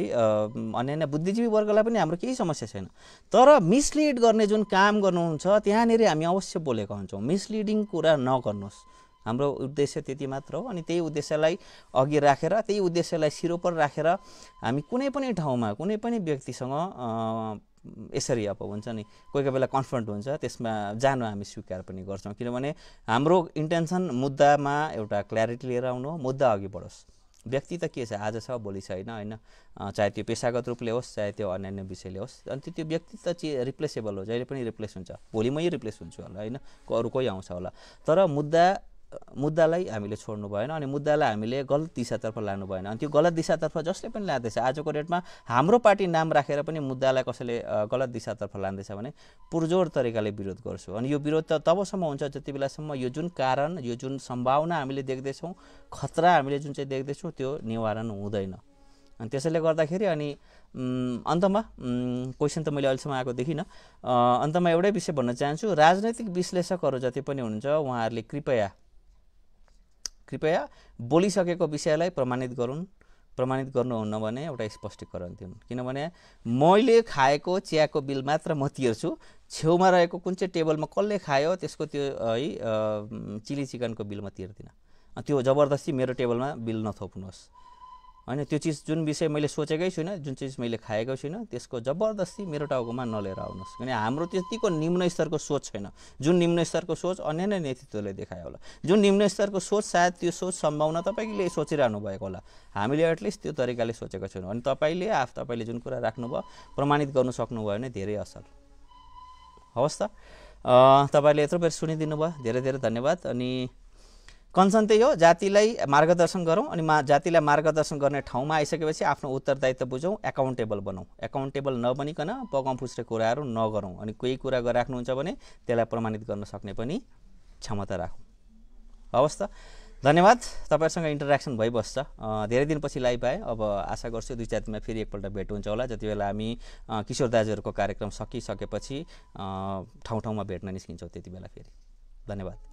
अन्यान्य बुद्धिजीवी वर्गलाई पनि हाम्रो केही समस्या छैन तर मिसलिड गर्ने जुन काम गर्नुहुन्छ त्यहाँनिर हामी अवश्य बोलेका हुन्छौँ मिसलिडिङ कुरा नगर्नुहोस् हाम्रो उद्देश्य त्यति मात्र हो अनि त्यही उद्देश्यलाई अघि राखेर त्यही उद्देश्यलाई सिरोपर राखेर हामी कुनै पनि ठाउँमा कुनै पनि व्यक्तिसँग यसरी अब हुन्छ नि कोही कोही बेला कन्फ्रन्ट हुन्छ त्यसमा जानु हामी स्वीकार पनि गर्छौँ किनभने हाम्रो इन्टेन्सन मुद्दामा एउटा क्ल्यारिटी लिएर आउनु हो मुद्दा अघि बढोस् व्यक्ति त के छ आज छ भोलि छैन होइन चाहे त्यो पेसागत रूपले होस् चाहे त्यो अन्यान्य विषयले होस् अन्त त्यो व्यक्ति त चाहिँ रिप्लेसेबल हो जहिले पनि रिप्लेस हुन्छ भोलि मै रिप्लेस हुन्छु होला होइन अरू कोही आउँछ होला तर मुद्दा मुद्दालाई हामीले छोड्नु भएन अनि मुद्दालाई हामीले गलत दिशातर्फ लानु भएन अनि त्यो गलत दिशातर्फ जसले पनि लाँदैछ आजको डेटमा हाम्रो पार्टी नाम राखेर पनि मुद्दालाई कसैले गलत दिशातर्फ लाँदैछ भने पुरजोर तरिकाले विरोध गर्छु अनि यो विरोध त तबसम्म हुन्छ जति बेलासम्म यो जुन कारण यो जुन सम्भावना हामीले देख्दैछौँ खतरा हामीले जुन चाहिँ देख्दैछौँ त्यो निवारण हुँदैन अनि त्यसैले गर्दाखेरि अनि अन्तमा क्वेसन त मैले अहिलेसम्म आएको देखिनँ अन्तमा एउटै विषय भन्न चाहन्छु राजनैतिक विश्लेषकहरू जति पनि हुनुहुन्छ उहाँहरूले कृपया कृपया बोलिसकेको विषयलाई प्रमाणित गरून् प्रमाणित गर्नुहुन्न भने एउटा स्पष्टीकरण दिउन् किनभने मैले खाएको चियाको बिल मात्र म तिर्छु छेउमा रहेको कुन चाहिँ टेबलमा कसले खायो त्यसको त्यो है चिली चिकनको बिल म तिर्दिनँ त्यो जबरजस्ती मेरो टेबलमा बिल नथोप्नुहोस् होइन त्यो चिज जुन विषय मैले सोचेकै छुइनँ जुन चिज मैले खाएको छुइनँ त्यसको जबरदस्ती मेरो टाउकोमा नलिएर आउनुहोस् किन हाम्रो त्यतिको निम्न स्तरको सोच छैन जुन निम्न स्तरको सोच अन्य नै नेतृत्वले देखायो होला जुन निम्न स्तरको सोच सायद त्यो सोच सम्भावना तपाईँले सोचिरहनु भएको होला हामीले एटलिस्ट त्यो तरिकाले सोचेको छैनौँ अनि तपाईँले आफ तपाईँले जुन कुरा राख्नुभयो प्रमाणित गर्नु सक्नुभयो भने धेरै असल हवस् त तपाईँले यत्रो बेर सुनिदिनु भयो धेरै धेरै धन्यवाद अनि कन्सन त्यही हो जातिलाई मार्गदर्शन गरौँ अनि मा जातिलाई मार्गदर्शन गर्ने ठाउँमा आइसकेपछि आफ्नो उत्तरदायित्व बुझौँ एकाउन्टेबल बनाउँ एकाउन्टेबल नबनिकन पगाउँ फुस्रे कुराहरू नगरौँ अनि कोही कुरा गराख्नुहुन्छ भने त्यसलाई प्रमाणित गर्न सक्ने पनि क्षमता राखौँ हवस् त धन्यवाद तपाईँहरूसँग इन्टरेक्सन भइबस्छ धेरै दिनपछि लाइभ आएँ अब आशा गर्छु दुई चार दिनमा फेरि एकपल्ट भेट हुन्छ होला जति बेला हामी किशोर दाजुहरूको कार्यक्रम सकिसकेपछि ठाउँ ठाउँमा भेट्न निस्किन्छौँ त्यति बेला फेरि धन्यवाद